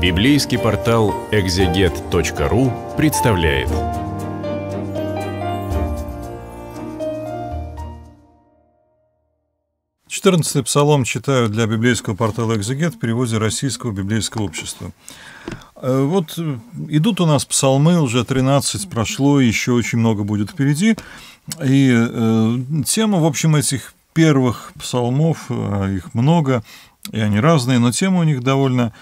Библейский портал экзегет.ру представляет. Четырнадцатый псалом читаю для библейского портала «Экзегет» в переводе Российского библейского общества. Э, вот э, идут у нас псалмы, уже 13 прошло, еще очень много будет впереди. И э, тема, в общем, этих первых псалмов, э, их много, и они разные, но тема у них довольно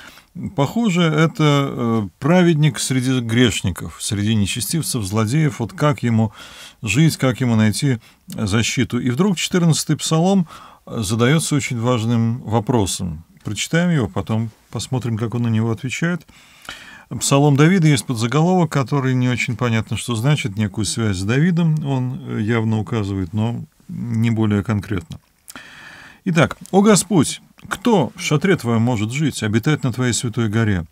Похоже, это э, праведник среди грешников, среди нечестивцев, злодеев. Вот как ему жить, как ему найти э, защиту. И вдруг 14-й псалом э, задается очень важным вопросом. Прочитаем его, потом посмотрим, как он на него отвечает. Псалом Давида есть подзаголовок, который не очень понятно, что значит, некую связь с Давидом он явно указывает, но не более конкретно. Итак, «О Господь, кто в шатре твоем может жить, обитать на твоей святой горе?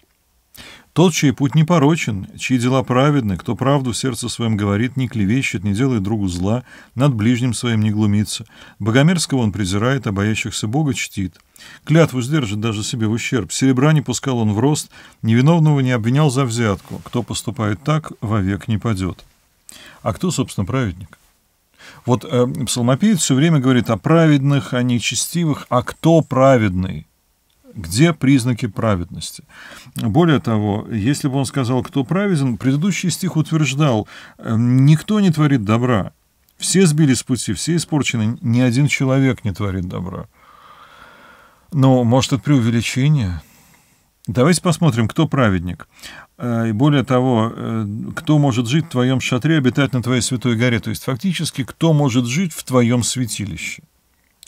Тот, чей путь непорочен, чьи дела праведны, кто правду в сердце своем говорит, не клевещет, не делает другу зла, над ближним своим не глумится. Богомерзкого он презирает, а боящихся Бога чтит. Клятву сдержит даже себе в ущерб. Серебра не пускал он в рост, невиновного не обвинял за взятку. Кто поступает так, вовек не падет. А кто, собственно, праведник? Вот э, псалмопевец все время говорит о праведных, о нечестивых, а кто праведный? Где признаки праведности? Более того, если бы он сказал, кто праведен, предыдущий стих утверждал, э, никто не творит добра, все сбили с пути, все испорчены, ни один человек не творит добра. Но, может, это преувеличение? Давайте посмотрим, кто праведник. Э, и более того, э, кто может жить в твоем шатре, обитать на твоей святой горе. То есть фактически, кто может жить в твоем святилище.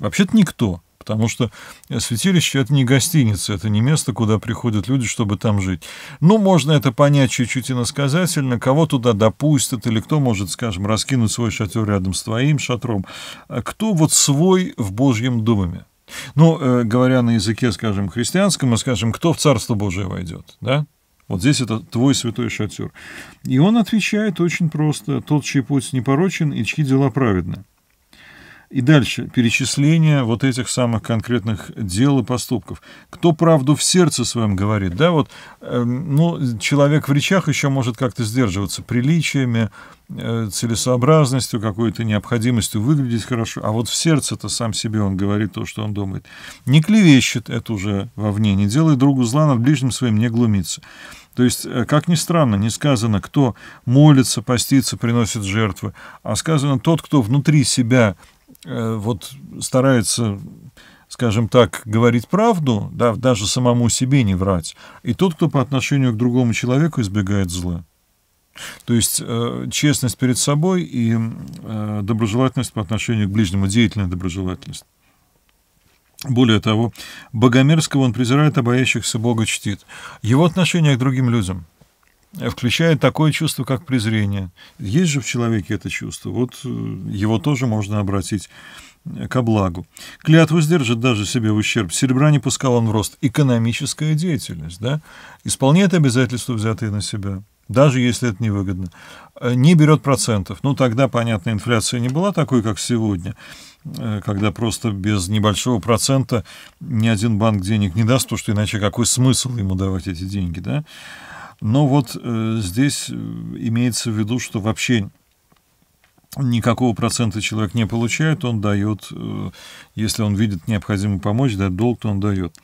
Вообще-то никто, потому что святилище – это не гостиница, это не место, куда приходят люди, чтобы там жить. Ну, можно это понять чуть-чуть иносказательно, кого туда допустят, или кто может, скажем, раскинуть свой шатер рядом с твоим шатром. Э, кто вот свой в Божьем доме? Ну, э, говоря на языке, скажем, христианском, мы скажем, кто в Царство Божие войдет, да? Вот здесь это твой святой шатер. И он отвечает очень просто. Тот, чей путь непорочен и чьи дела праведны. И дальше перечисление вот этих самых конкретных дел и поступков. Кто правду в сердце своем говорит, да, вот, э, ну, человек в речах еще может как-то сдерживаться приличиями, э, целесообразностью, какой-то необходимостью выглядеть хорошо, а вот в сердце-то сам себе он говорит то, что он думает. Не клевещет, это уже вовне, не делай другу зла, над ближним своим не глумится. То есть, э, как ни странно, не сказано, кто молится, постится, приносит жертвы, а сказано тот, кто внутри себя Э, вот старается скажем так, говорить правду, да, даже самому себе не врать, и тот, кто по отношению к другому человеку избегает зла. То есть э, честность перед собой и э, доброжелательность по отношению к ближнему, деятельная доброжелательность. Более того, Богомерского он презирает, а боящихся Бога чтит. Его отношение к другим людям – включает такое чувство, как презрение. Есть же в человеке это чувство, вот э, его тоже можно обратить э, ко благу. Клятву сдержит даже себе в ущерб. Серебра не пускал он в рост. Экономическая деятельность, да? Исполняет обязательства, взятые на себя, даже если это невыгодно. Э, не берет процентов. Ну, тогда, понятно, инфляция не была такой, как сегодня, когда просто без небольшого процента ни один банк денег не даст, то что иначе какой смысл ему давать эти деньги, да? Но вот э, здесь э, имеется в виду, что вообще никакого процента человек не получает, он дает, э, если он видит необходимую помочь, дать долг, то он дает.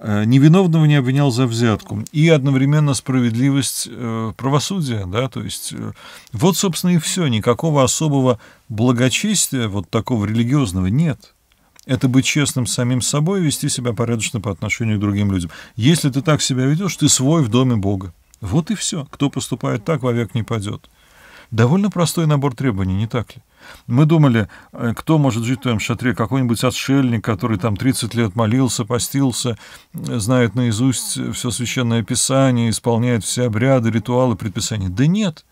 Э, невиновного не обвинял за взятку. И одновременно справедливость э, правосудия. Да? То есть, э, вот, собственно, и все. Никакого особого благочестия, вот такого религиозного, нет это быть честным с самим собой и вести себя порядочно по отношению к другим людям. Если ты так себя ведешь, ты свой в доме Бога. Вот и все. Кто поступает так, вовек не падет. Довольно простой набор требований, не так ли? Мы думали, э, кто может жить в твоем шатре? Какой-нибудь отшельник, который там 30 лет молился, постился, э, знает наизусть все священное писание, исполняет все обряды, ритуалы, предписания. Да нет,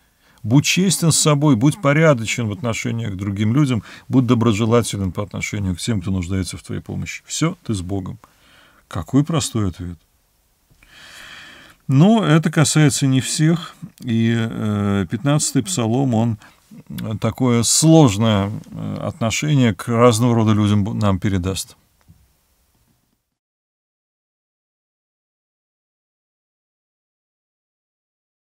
будь честен с собой, будь порядочен в отношении к другим людям, будь доброжелателен по отношению к тем, кто нуждается в твоей помощи. Все, ты с Богом. Какой простой ответ. Но это касается не всех, и 15-й э, псалом, он э, такое сложное э, отношение к разного рода людям нам передаст.